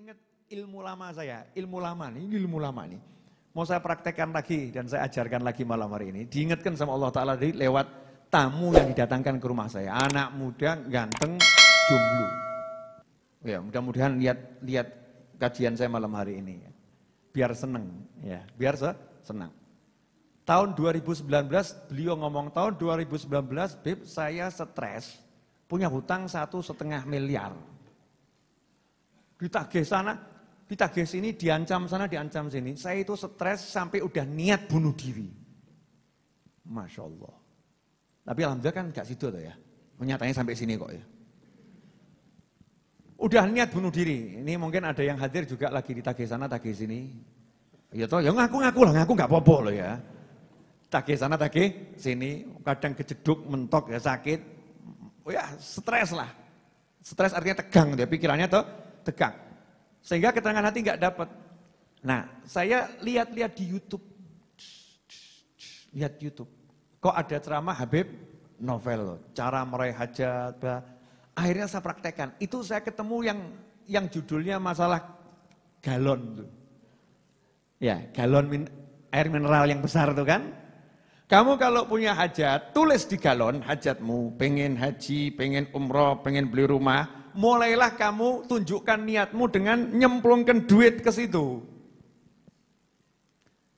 ingat ilmu lama saya, ilmu lama nih, ilmu lama nih. Mau saya praktekkan lagi dan saya ajarkan lagi malam hari ini. Diingatkan sama Allah Ta'ala tadi lewat tamu yang didatangkan ke rumah saya. Anak muda, ganteng, jomblo. Ya mudah-mudahan lihat lihat kajian saya malam hari ini. Ya. Biar seneng, ya. biar se senang. Tahun 2019, beliau ngomong tahun 2019, Beb, saya stres, punya hutang satu setengah miliar ditagih sana, ditagih sini, diancam sana, diancam sini. Saya itu stres sampai udah niat bunuh diri. Masya Allah. Tapi Alhamdulillah kan gak situ tuh ya. Menyatanya sampai sini kok ya. Udah niat bunuh diri. Ini mungkin ada yang hadir juga lagi ditagih sana, tagih sini. Ya toh, ya ngaku-ngaku lah, ngaku nggak popo loh ya. Tagih sana, tagih sini. Kadang kejeduk, mentok ya sakit. Oh ya stres lah. Stres artinya tegang dia ya, pikirannya tuh tegang. Sehingga keterangan hati nggak dapat. Nah, saya lihat-lihat di YouTube. Lihat YouTube. Kok ada ceramah Habib Novel, cara meraih hajat. Bah. Akhirnya saya praktekkan. Itu saya ketemu yang yang judulnya masalah galon tuh. Ya, galon min, air mineral yang besar itu kan. Kamu kalau punya hajat, tulis di galon hajatmu. Pengen haji, pengen umroh, pengen beli rumah mulailah kamu tunjukkan niatmu dengan nyemplungkan duit ke situ.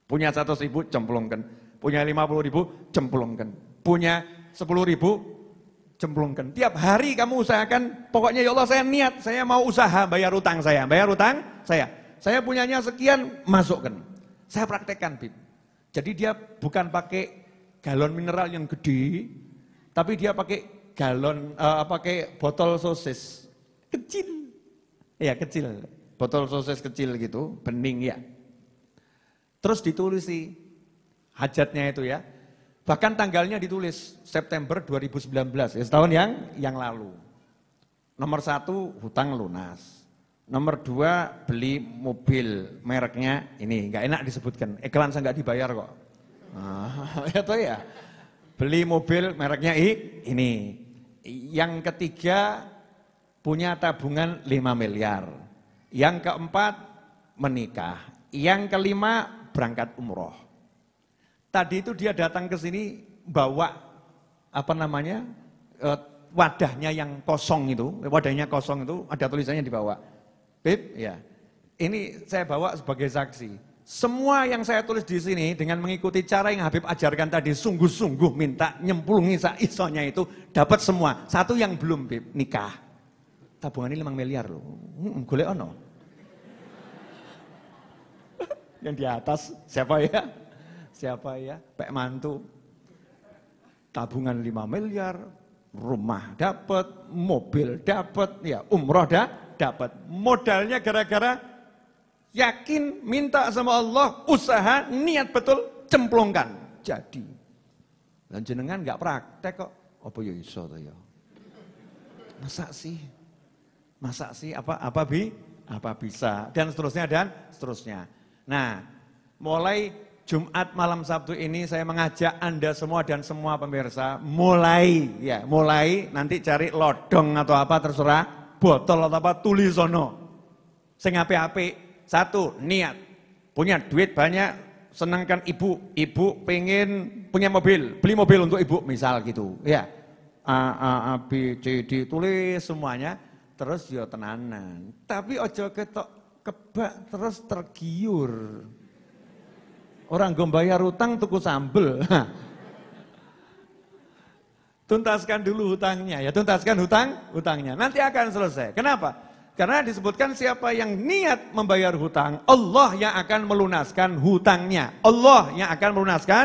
Punya 100 ribu, cemplungkan. Punya lima puluh ribu, cemplungkan. Punya sepuluh ribu, cemplungkan. Tiap hari kamu usahakan, pokoknya ya Allah saya niat, saya mau usaha bayar utang saya. Bayar utang saya. Saya punyanya sekian, masukkan. Saya praktekkan, Bib. Jadi dia bukan pakai galon mineral yang gede, tapi dia pakai galon uh, eh, pakai botol sosis kecil. Ya, kecil. Botol sosis kecil gitu, bening ya. Terus ditulis sih hajatnya itu ya. Bahkan tanggalnya ditulis September 2019, ya setahun yang yang lalu. Nomor satu hutang lunas. Nomor dua beli mobil mereknya ini nggak enak disebutkan. Iklan saya nggak dibayar kok. Nah, itu ya, ya. Beli mobil mereknya I, ini. Yang ketiga punya tabungan 5 miliar. Yang keempat menikah. Yang kelima berangkat umroh. Tadi itu dia datang ke sini bawa apa namanya eh, wadahnya yang kosong itu, wadahnya kosong itu ada tulisannya dibawa. Bib, ya. Ini saya bawa sebagai saksi. Semua yang saya tulis di sini dengan mengikuti cara yang Habib ajarkan tadi sungguh-sungguh minta nyemplung isonya itu dapat semua. Satu yang belum Bib, nikah. tabungan ini 5 miliar loh. Hmm, golek ono. yang di atas siapa ya? Siapa ya? Pek mantu. Tabungan 5 miliar, rumah dapat, mobil dapat, ya umroh dah dapat. Modalnya gara-gara yakin, minta sama Allah, usaha, niat betul, cemplungkan. Jadi. Dan jenengan nggak praktek kok. Apa ya iso to ya? Masa sih? Masa sih apa apa bi? Apa bisa? Dan seterusnya dan seterusnya. Nah, mulai Jumat malam Sabtu ini saya mengajak Anda semua dan semua pemirsa mulai ya, mulai nanti cari lodong atau apa terserah, botol atau apa tulisono. Sing apik-apik satu, niat. Punya duit banyak, senangkan ibu. Ibu pengen punya mobil, beli mobil untuk ibu misal gitu. Ya, A, A, A B, C, D, tulis semuanya. Terus yo ya tenanan. Tapi ojo ketok kebak terus tergiur. Orang gombayar utang tuku sambel. tuntaskan dulu hutangnya ya tuntaskan hutang hutangnya nanti akan selesai kenapa karena disebutkan siapa yang niat membayar hutang, Allah yang akan melunaskan hutangnya. Allah yang akan melunaskan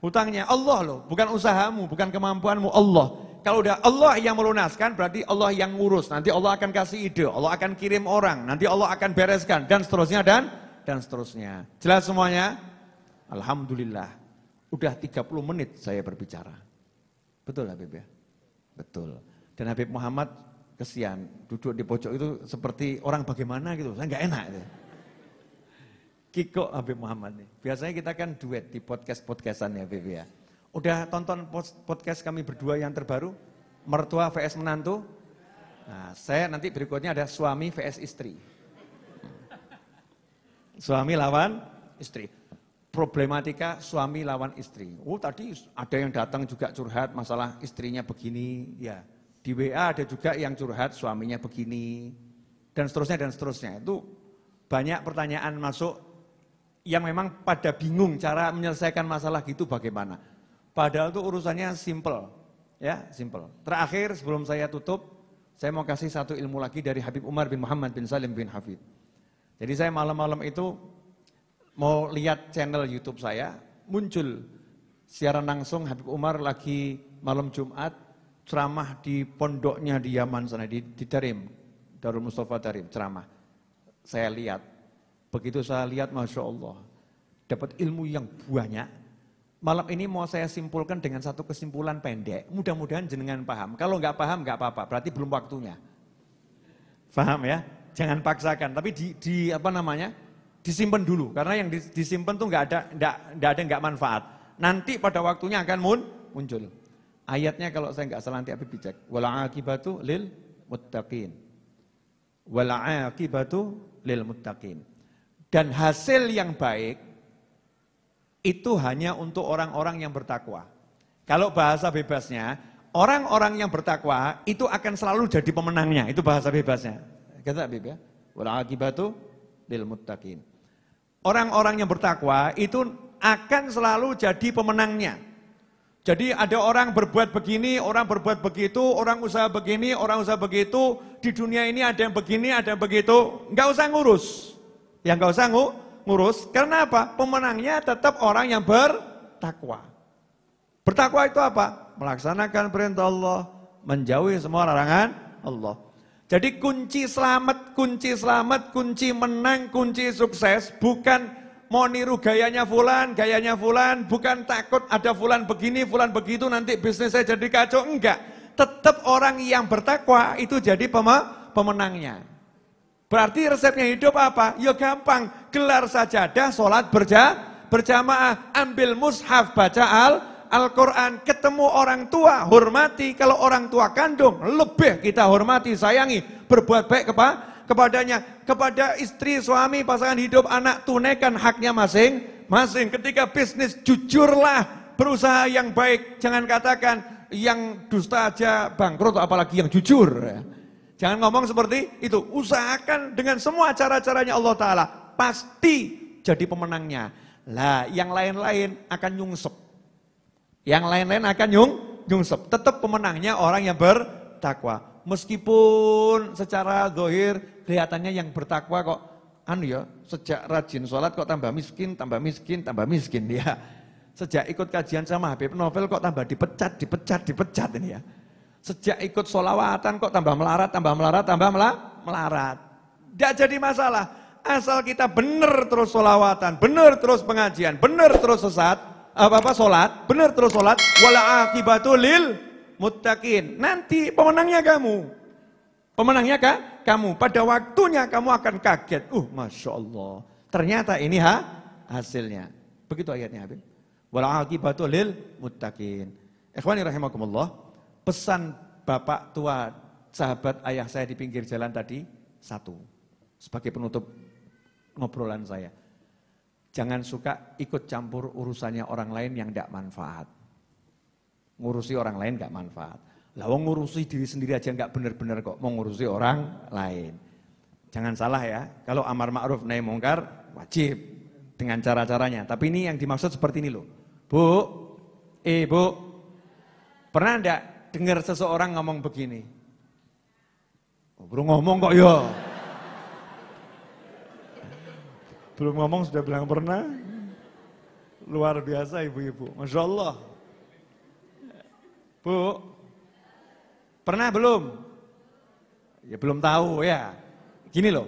hutangnya. Allah loh, bukan usahamu, bukan kemampuanmu, Allah. Kalau udah Allah yang melunaskan berarti Allah yang ngurus. Nanti Allah akan kasih ide, Allah akan kirim orang, nanti Allah akan bereskan dan seterusnya dan dan seterusnya. Jelas semuanya? Alhamdulillah. Udah 30 menit saya berbicara. Betul Habib ya? Betul. Dan Habib Muhammad kesian duduk di pojok itu seperti orang bagaimana gitu saya nggak enak gitu. Kiko Habib Muhammad nih. Biasanya kita kan duet di podcast-podcastan ya Habib ya. Udah tonton podcast kami berdua yang terbaru? Mertua VS Menantu? Nah, saya nanti berikutnya ada suami VS istri. Suami lawan istri. Problematika suami lawan istri. Oh tadi ada yang datang juga curhat masalah istrinya begini. Ya, di WA ada juga yang curhat suaminya begini dan seterusnya dan seterusnya. Itu banyak pertanyaan masuk yang memang pada bingung cara menyelesaikan masalah gitu bagaimana. Padahal itu urusannya simple, ya simple. Terakhir sebelum saya tutup, saya mau kasih satu ilmu lagi dari Habib Umar bin Muhammad bin Salim bin Hafid. Jadi saya malam-malam itu mau lihat channel YouTube saya, muncul siaran langsung Habib Umar lagi malam Jumat ceramah di pondoknya di Yaman sana, di, di Tarim, Darul Mustafa Tarim, ceramah. Saya lihat, begitu saya lihat Masya Allah, dapat ilmu yang banyak. Malam ini mau saya simpulkan dengan satu kesimpulan pendek, mudah-mudahan jenengan paham. Kalau nggak paham nggak apa-apa, berarti belum waktunya. Paham ya? Jangan paksakan, tapi di, di apa namanya, disimpan dulu. Karena yang disimpan tuh nggak ada, nggak ada nggak manfaat. Nanti pada waktunya akan mun, muncul. Ayatnya kalau saya nggak salah nanti Habib dicek. Wal akibatu lil muttaqin. Wal akibatu lil muttaqin. Dan hasil yang baik itu hanya untuk orang-orang yang bertakwa. Kalau bahasa bebasnya, orang-orang yang bertakwa itu akan selalu jadi pemenangnya. Itu bahasa bebasnya. Kata Abi ya. Wal akibatu lil muttaqin. Orang-orang yang bertakwa itu akan selalu jadi pemenangnya. Jadi ada orang berbuat begini, orang berbuat begitu, orang usaha begini, orang usaha begitu. Di dunia ini ada yang begini, ada yang begitu. Enggak usah ngurus. Yang enggak usah ngurus. Karena apa? Pemenangnya tetap orang yang bertakwa. Bertakwa itu apa? Melaksanakan perintah Allah, menjauhi semua larangan Allah. Jadi kunci selamat, kunci selamat, kunci menang, kunci sukses bukan mau niru gayanya fulan, gayanya fulan, bukan takut ada fulan begini, fulan begitu, nanti bisnis saya jadi kacau, enggak. Tetap orang yang bertakwa itu jadi pemenangnya. Berarti resepnya hidup apa? Ya gampang, gelar sajadah, sholat berja, berjamaah, ambil mushaf, baca al, Al-Quran, ketemu orang tua, hormati. Kalau orang tua kandung, lebih kita hormati, sayangi, berbuat baik kepa kepadanya, kepada istri, suami, pasangan hidup, anak, tunaikan haknya masing-masing. Ketika bisnis, jujurlah, berusaha yang baik. Jangan katakan yang dusta aja bangkrut, apalagi yang jujur. Jangan ngomong seperti itu. Usahakan dengan semua cara-caranya Allah Ta'ala. Pasti jadi pemenangnya. Lah, yang lain-lain akan nyungsep. Yang lain-lain akan nyung, nyungsep. Tetap pemenangnya orang yang bertakwa. Meskipun secara dohir kelihatannya yang bertakwa kok anu ya, sejak rajin sholat kok tambah miskin, tambah miskin, tambah miskin ya. Sejak ikut kajian sama Habib Novel kok tambah dipecat, dipecat, dipecat ini ya. Sejak ikut sholawatan kok tambah melarat, tambah melarat, tambah melarat. Tidak jadi masalah. Asal kita bener terus sholawatan bener terus pengajian, bener terus sesat, apa-apa sholat, bener terus sholat, wala akibatul lil muttaqin. Nanti pemenangnya kamu. Pemenangnya kah? kamu. Pada waktunya kamu akan kaget. Uh, Masya Allah. Ternyata ini ha, hasilnya. Begitu ayatnya Habib. Wal lil muttaqin. Ikhwani rahimakumullah. Pesan bapak tua sahabat ayah saya di pinggir jalan tadi satu. Sebagai penutup ngobrolan saya. Jangan suka ikut campur urusannya orang lain yang tidak manfaat. Ngurusi orang lain gak manfaat. Lah ngurusi diri sendiri aja gak bener-bener kok mau ngurusi orang lain. Jangan salah ya, kalau amar ma'ruf naik mongkar wajib dengan cara-caranya. Tapi ini yang dimaksud seperti ini loh. Bu, eh pernah enggak dengar seseorang ngomong begini? Oh, belum ngomong kok yo. Ya. belum ngomong sudah bilang pernah. Luar biasa ibu-ibu. Masya Allah. Bu, pernah belum? Ya belum tahu ya. Gini loh,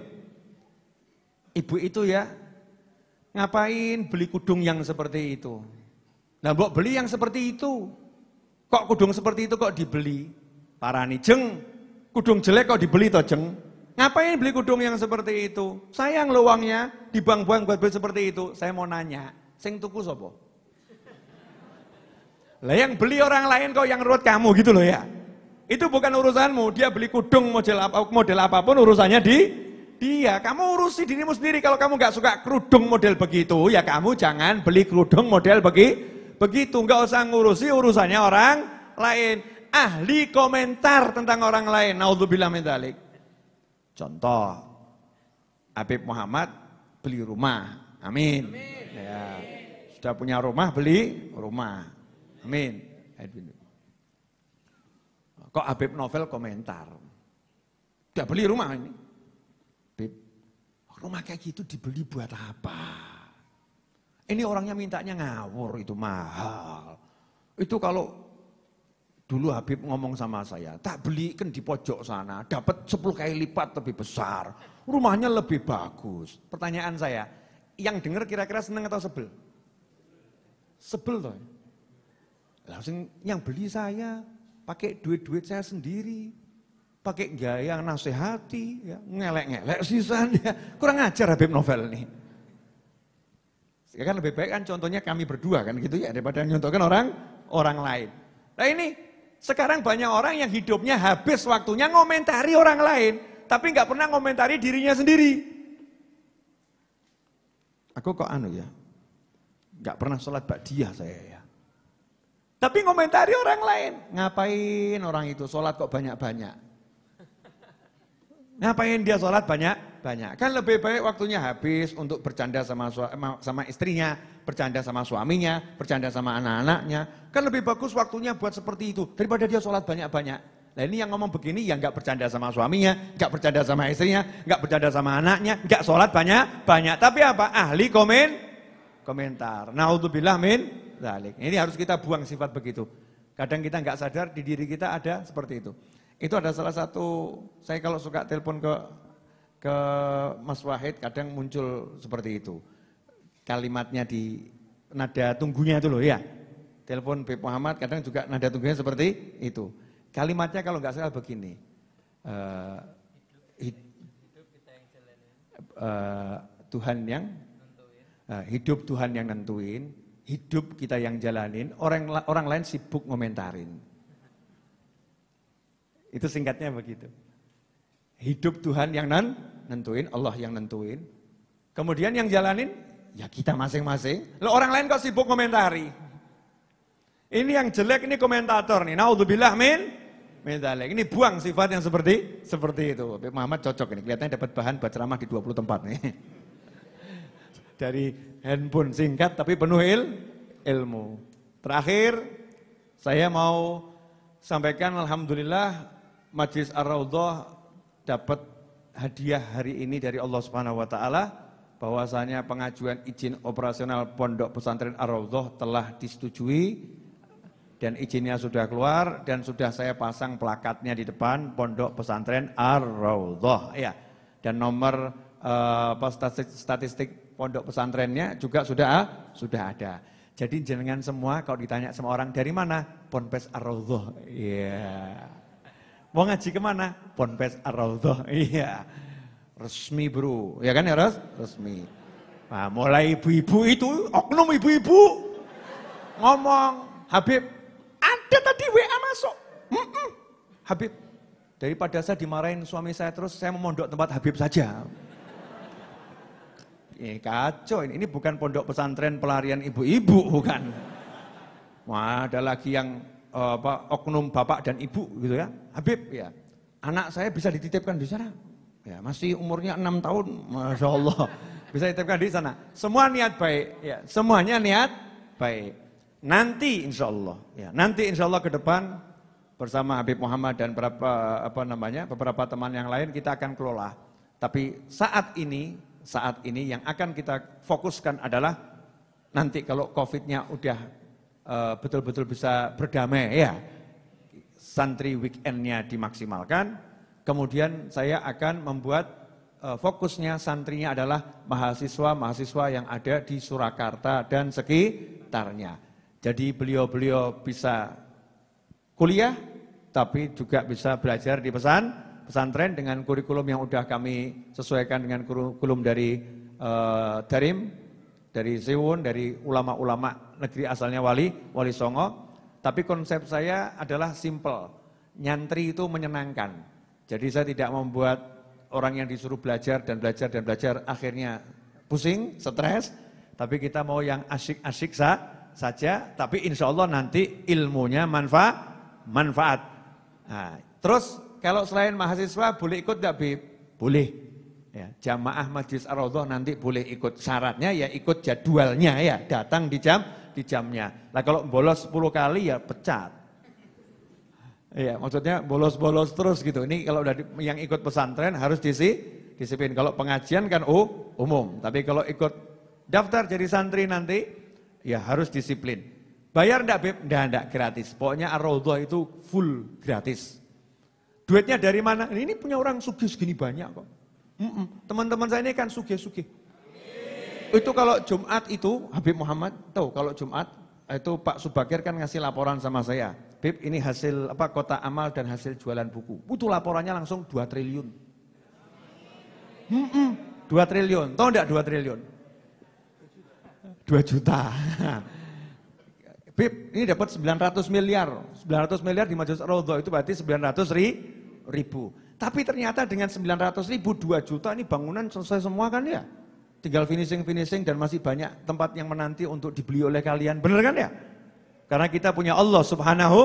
ibu itu ya ngapain beli kudung yang seperti itu? Nah, mbok beli yang seperti itu. Kok kudung seperti itu kok dibeli? Parani jeng, kudung jelek kok dibeli toh jeng? Ngapain beli kudung yang seperti itu? Sayang uangnya, dibuang-buang buat beli seperti itu. Saya mau nanya, sing tuku sopo? Lah yang beli orang lain kok yang ruwet kamu gitu loh ya. Itu bukan urusanmu, dia beli kudung model apa model apapun urusannya di dia. Kamu urusi dirimu sendiri kalau kamu nggak suka kerudung model begitu, ya kamu jangan beli kerudung model begi begitu. Nggak usah ngurusi urusannya orang lain. Ahli komentar tentang orang lain. Naudzubillah min Contoh Habib Muhammad beli rumah. Amin. Amin. Ya. Sudah punya rumah beli rumah Amin. Kok Habib Novel komentar. Tidak beli rumah ini. Habib rumah kayak gitu dibeli buat apa? Ini orangnya mintanya ngawur itu mahal. Itu kalau dulu Habib ngomong sama saya, tak beli kan di pojok sana, dapat 10 kali lipat lebih besar, rumahnya lebih bagus. Pertanyaan saya, yang dengar kira-kira seneng atau sebel? Sebel loh. Ya. Langsung yang beli saya, pakai duit-duit saya sendiri, pakai gaya nasihati, ya, ngelek-ngelek sisanya. Kurang ajar Habib Novel nih. Ya kan lebih baik kan contohnya kami berdua kan gitu ya daripada nyontohkan orang orang lain. Nah ini sekarang banyak orang yang hidupnya habis waktunya ngomentari orang lain, tapi nggak pernah ngomentari dirinya sendiri. Aku kok anu ya, nggak pernah sholat bak saya ya. Tapi ngomentari orang lain. Ngapain orang itu sholat kok banyak-banyak? Ngapain dia sholat banyak-banyak? Kan lebih baik waktunya habis untuk bercanda sama sama istrinya, bercanda sama suaminya, bercanda sama anak-anaknya. Kan lebih bagus waktunya buat seperti itu daripada dia sholat banyak-banyak. Nah ini yang ngomong begini yang gak bercanda sama suaminya, gak bercanda sama istrinya, gak bercanda sama anaknya, gak sholat banyak banyak. Tapi apa? Ahli komen, komentar. Naudzubillah min dzalik. Ini harus kita buang sifat begitu. Kadang kita nggak sadar di diri kita ada seperti itu. Itu ada salah satu saya kalau suka telepon ke ke Mas Wahid kadang muncul seperti itu. Kalimatnya di nada tunggunya itu loh ya. Telepon B Muhammad kadang juga nada tunggunya seperti itu. Kalimatnya kalau nggak salah begini. Uh, hid, uh, Tuhan yang uh, hidup Tuhan yang nentuin, hidup kita yang jalanin, orang orang lain sibuk ngomentarin. Itu singkatnya begitu. Hidup Tuhan yang nan, nentuin, Allah yang nentuin. Kemudian yang jalanin, ya kita masing-masing. Lo orang lain kok sibuk komentari. Ini yang jelek ini komentator nih. Naudzubillah min minzalik. Ini buang sifat yang seperti seperti itu. Muhammad cocok ini. Kelihatannya dapat bahan buat ceramah di 20 tempat nih dari handphone singkat tapi penuh il, ilmu. Terakhir, saya mau sampaikan Alhamdulillah Majlis Ar-Raudhah dapat hadiah hari ini dari Allah Subhanahu wa taala bahwasanya pengajuan izin operasional Pondok Pesantren Ar-Raudhah telah disetujui dan izinnya sudah keluar dan sudah saya pasang plakatnya di depan Pondok Pesantren Ar-Raudhah ya. Dan nomor uh, statistik, statistik pondok pesantrennya juga sudah ah, sudah ada. Jadi jenengan semua kalau ditanya sama orang dari mana? Ponpes ar Iya. Yeah. Mau ngaji kemana? Ponpes ar Iya. Yeah. Resmi bro. Ya kan ya harus resmi. Nah, mulai ibu-ibu itu, oknum ibu-ibu ngomong, Habib, ada tadi WA masuk. Mm -mm. Habib, daripada saya dimarahin suami saya terus, saya memondok tempat Habib saja eh, kacau ini. Ini bukan pondok pesantren pelarian ibu-ibu, bukan. Wah, ada lagi yang eh, apa, oknum bapak dan ibu gitu ya. Habib ya, anak saya bisa dititipkan di sana. Ya, masih umurnya enam tahun, masya Allah. Bisa dititipkan di sana. Semua niat baik, ya. Semuanya niat baik. Nanti insya Allah, ya. Nanti insya Allah ke depan bersama Habib Muhammad dan beberapa apa namanya beberapa teman yang lain kita akan kelola. Tapi saat ini saat ini yang akan kita fokuskan adalah nanti kalau COVID-nya udah eh, betul-betul bisa berdamai ya, santri weekendnya dimaksimalkan, kemudian saya akan membuat eh, fokusnya santrinya adalah mahasiswa-mahasiswa yang ada di Surakarta dan sekitarnya. Jadi beliau-beliau bisa kuliah, tapi juga bisa belajar di pesan pesantren dengan kurikulum yang sudah kami sesuaikan dengan kurikulum dari uh, Darim, dari Siwun, dari ulama-ulama negeri asalnya Wali, Wali Songo. Tapi konsep saya adalah simple, nyantri itu menyenangkan. Jadi saya tidak membuat orang yang disuruh belajar dan belajar dan belajar akhirnya pusing, stres, tapi kita mau yang asik-asik sa, saja, tapi insya Allah nanti ilmunya manfa, manfaat. Nah, terus kalau selain mahasiswa boleh ikut gak Bib? Boleh. Ya, jamaah Majlis ar nanti boleh ikut. Syaratnya ya ikut jadwalnya ya, datang di jam di jamnya. Nah kalau bolos 10 kali ya pecat. Iya, maksudnya bolos-bolos terus gitu. Ini kalau udah di, yang ikut pesantren harus disi disiplin. Kalau pengajian kan oh, umum, tapi kalau ikut daftar jadi santri nanti ya harus disiplin. Bayar enggak, Beb? Ndak, enggak gratis. Pokoknya ar itu full gratis. Duitnya dari mana? Ini punya orang sugih segini banyak kok. Teman-teman saya ini kan sugih-sugih. Itu kalau Jumat itu Habib Muhammad tahu kalau Jumat itu Pak Subakir kan ngasih laporan sama saya. Bib ini hasil apa kota amal dan hasil jualan buku. Itu laporannya langsung 2 triliun. Hmm, 2 triliun. Tahu enggak 2 triliun? 2 juta. Bib, ini dapat 900 miliar. 900 miliar di Majelis Rodo itu berarti 900 ri, ribu. Tapi ternyata dengan 900 ribu, 2 juta ini bangunan selesai semua kan ya? Tinggal finishing-finishing dan masih banyak tempat yang menanti untuk dibeli oleh kalian. Bener kan ya? Karena kita punya Allah subhanahu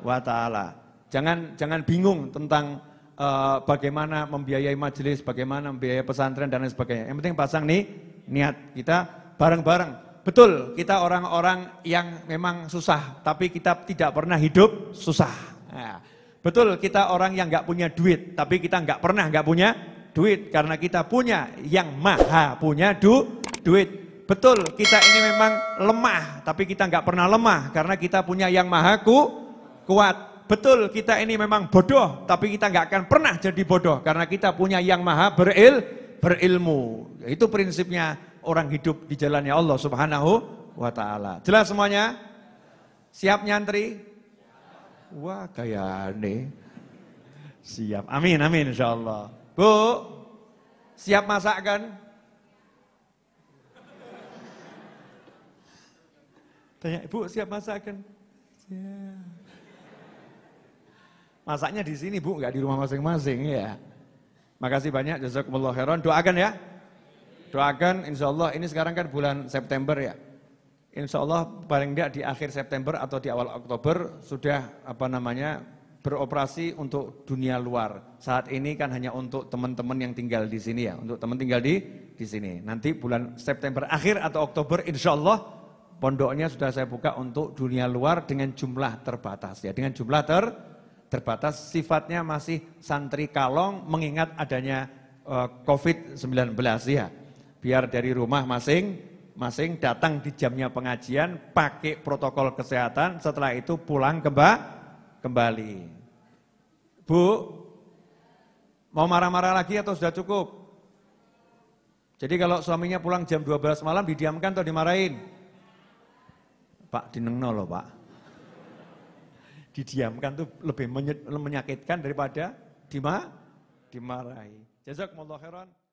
wa ta'ala. Jangan, jangan bingung tentang uh, bagaimana membiayai majelis, bagaimana membiayai pesantren dan lain sebagainya. Yang penting pasang nih niat kita bareng-bareng betul kita orang-orang yang memang susah, tapi kita tidak pernah hidup susah. Ya. betul kita orang yang nggak punya duit, tapi kita nggak pernah nggak punya duit karena kita punya yang maha punya du duit. Betul kita ini memang lemah, tapi kita nggak pernah lemah karena kita punya yang maha ku kuat. Betul kita ini memang bodoh, tapi kita nggak akan pernah jadi bodoh karena kita punya yang maha beril berilmu. Itu prinsipnya orang hidup di jalannya Allah Subhanahu wa taala. Jelas semuanya? Siap nyantri? Wah, kayak aneh. Siap. Amin, amin insya Allah. Bu, siap masak kan? Tanya, ibu siap masak kan? Masaknya di sini bu, nggak di rumah masing-masing ya. Makasih banyak, jazakumullah khairan. Doakan ya doakan insya Allah ini sekarang kan bulan September ya. Insya Allah paling tidak di akhir September atau di awal Oktober sudah apa namanya beroperasi untuk dunia luar. Saat ini kan hanya untuk teman-teman yang tinggal di sini ya, untuk teman tinggal di di sini. Nanti bulan September akhir atau Oktober insya Allah pondoknya sudah saya buka untuk dunia luar dengan jumlah terbatas ya, dengan jumlah ter terbatas sifatnya masih santri kalong mengingat adanya eh, COVID-19 ya biar dari rumah masing masing datang di jamnya pengajian, pakai protokol kesehatan, setelah itu pulang kemba, kembali. Bu, mau marah-marah lagi atau sudah cukup? Jadi kalau suaminya pulang jam 12 malam didiamkan atau dimarahin? Pak, dinengno loh pak. Didiamkan tuh lebih menyakitkan daripada dima, dimarahi. Jazakumullah khairan.